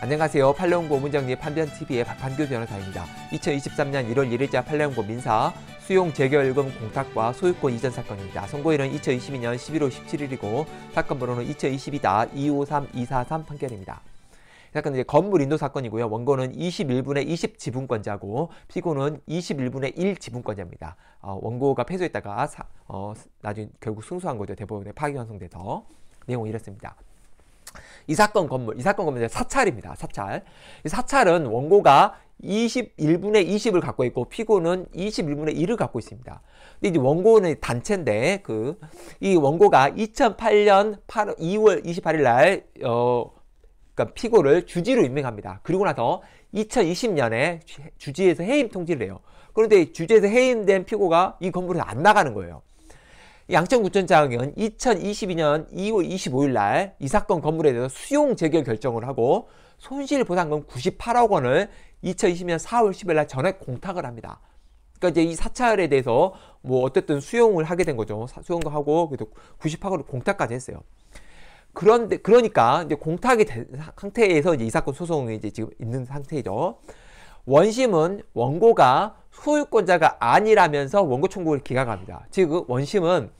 안녕하세요. 팔레온고 문정리 판변TV의 박판규 변호사입니다. 2023년 1월 1일자 팔레온고 민사 수용 재결금 공탁과 소유권 이전 사건입니다. 선고일은 2022년 11월 17일이고 사건 번호는 2022-253243 판결입니다. 사건은 이제 건물 인도 사건이고요. 원고는 21분의 20 지분권자고 피고는 21분의 1 지분권자입니다. 어, 원고가 패소했다가 사, 어, 나중에 결국 승소한 거죠. 대법원에 파기 환송돼서 내용은 이렇습니다. 이 사건 건물, 이 사건 건물은 사찰입니다. 사찰. 이 사찰은 원고가 21분의 20을 갖고 있고 피고는 21분의 1을 갖고 있습니다. 근데 이제 원고는 단체인데 그 이 원고가 2008년 8월 2월 28일 날어 그러니까 피고를 주지로 임명합니다. 그리고 나서 2020년에 주지에서 해임 통지를 해요. 그런데 주지에서 해임된 피고가 이 건물에서 안 나가는 거예요. 양천 구청장은 2022년 2월 25일 날 이 사건 건물에 대해서 수용 재결 결정을 하고 손실 보상금 98억 원을 2020년 4월 10일 날 전액 공탁을 합니다. 그러니까 이제 이 사찰에 대해서 뭐 어쨌든 수용을 하게 된 거죠. 수용도 하고 그래도 90학으로 공탁까지 했어요. 그런데 그러니까 이제 공탁이 된 상태에서 이제 이 사건 소송이 이제 지금 있는 상태죠. 원심은 원고가 소유권자가 아니라면서 원고 청구를 기각합니다. 즉 그 원심은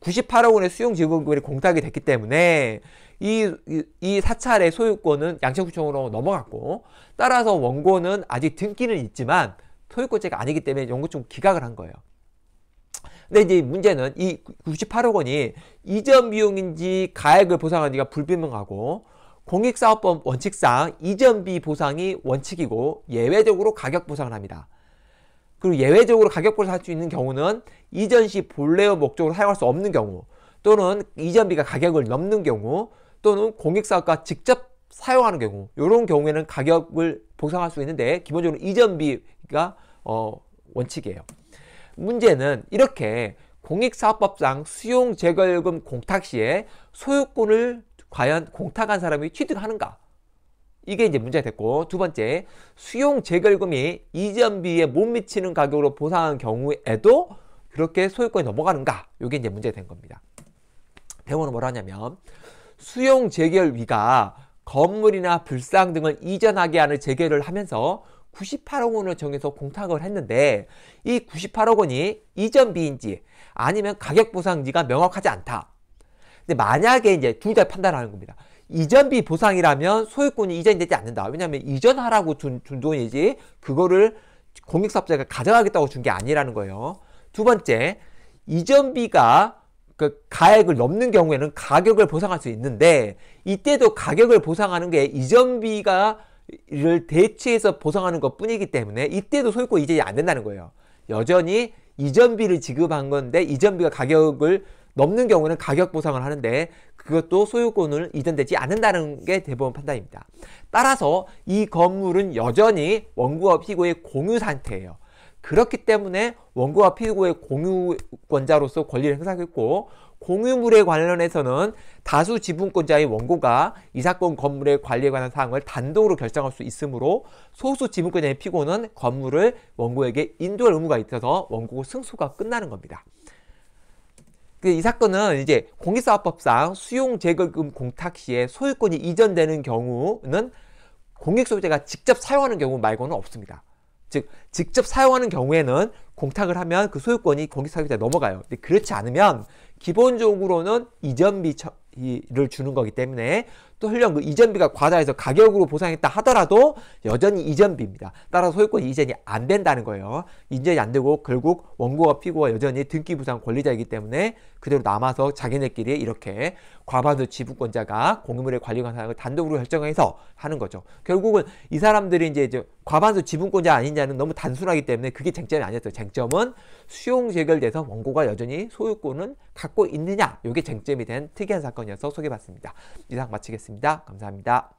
98억 원의 수용지급금이 공탁이 됐기 때문에 이, 이, 이 사찰의 소유권은 양심구청으로 넘어갔고 따라서 원고는 아직 등기는 있지만 소유권자가 아니기 때문에 원고청 기각을 한 거예요. 근데 이제 문제는 이 98억 원이 이전 비용인지 가액을 보상하지가 불분명하고 공익사업법 원칙상 이전비 보상이 원칙이고 예외적으로 가격 보상을 합니다. 그리고 예외적으로 가격 보상할 수 있는 경우는 이전 시 본래의 목적으로 사용할 수 없는 경우 또는 이전비가 가격을 넘는 경우 또는 공익사업과 직접 사용하는 경우 이런 경우에는 가격을 보상할 수 있는데 기본적으로 이전비가 어, 원칙이에요. 문제는 이렇게 공익사업법상 수용제거요금 공탁 시에 소유권을 과연 공탁한 사람이 취득하는가? 이게 이제 문제가 됐고 두 번째 수용 재결금이 이전비에 못 미치는 가격으로 보상한 경우에도 그렇게 소유권이 넘어가는가? 이게 이제 문제가 된 겁니다. 대원은 뭐라 하냐면 수용 재결위가 건물이나 불상 등을 이전하게 하는 재결을 하면서 98억 원을 정해서 공탁을 했는데 이 98억 원이 이전비인지 아니면 가격 보상지가 명확하지 않다. 근데 만약에 이제 둘 다 판단하는 겁니다. 이전비 보상이라면 소유권이 이전되지 이 않는다. 왜냐하면 이전하라고 준, 준 돈이지 그거를 공익사업자가 가져가겠다고 준 게 아니라는 거예요. 두 번째, 이전비가 그 가액을 넘는 경우에는 가격을 보상할 수 있는데 이때도 가격을 보상하는 게 이전비가 를 대체해서 보상하는 것 뿐이기 때문에 이때도 소유권 이 이전이 안 된다는 거예요. 여전히 이전비를 지급한 건데 이전비가 가격을 넘는 경우는 가격 보상을 하는데 그것도 소유권을 이전되지 않는다는 게 대법원 판단입니다. 따라서 이 건물은 여전히 원고와피고의 공유 상태예요. 그렇기 때문에 원고와 피고의 공유권자로서 권리를 행사했고 공유물에 관련해서는 다수 지분권자의 원고가 이 사건 건물의 관리에 관한 사항을 단독으로 결정할 수 있으므로 소수 지분권자의 피고는 건물을 원고에게 인도할 의무가 있어서 원고 승소가 끝나는 겁니다. 그 이 사건은 이제 공익사업법상 수용제거금 공탁 시에 소유권이 이전되는 경우는 공익소유자가 직접 사용하는 경우 말고는 없습니다. 즉 직접 사용하는 경우에는 공탁을 하면 그 소유권이 공익사유자에 넘어가요. 근데 그렇지 않으면 기본적으로는 이전비를 주는 거기 때문에 또 훈련 그 이전비가 과다해서 가격으로 보상했다 하더라도 여전히 이전비입니다. 따라서 소유권 이전이 안 된다는 거예요. 이전이 안 되고 결국 원고와 피고가 여전히 등기부상 권리자이기 때문에 그대로 남아서 자기네끼리 이렇게 과반수 지분권자가 공유물의 관리관 사항을 단독으로 결정해서 하는 거죠. 결국은 이 사람들이 이제 과반수 지분권자 아니냐는 너무 다 단순하기 때문에 그게 쟁점이 아니었어요. 쟁점은 수용 재결돼서 원고가 여전히 소유권은 갖고 있느냐 이게 쟁점이 된 특이한 사건이어서 소개봤습니다. 이상 마치겠습니다. 감사합니다.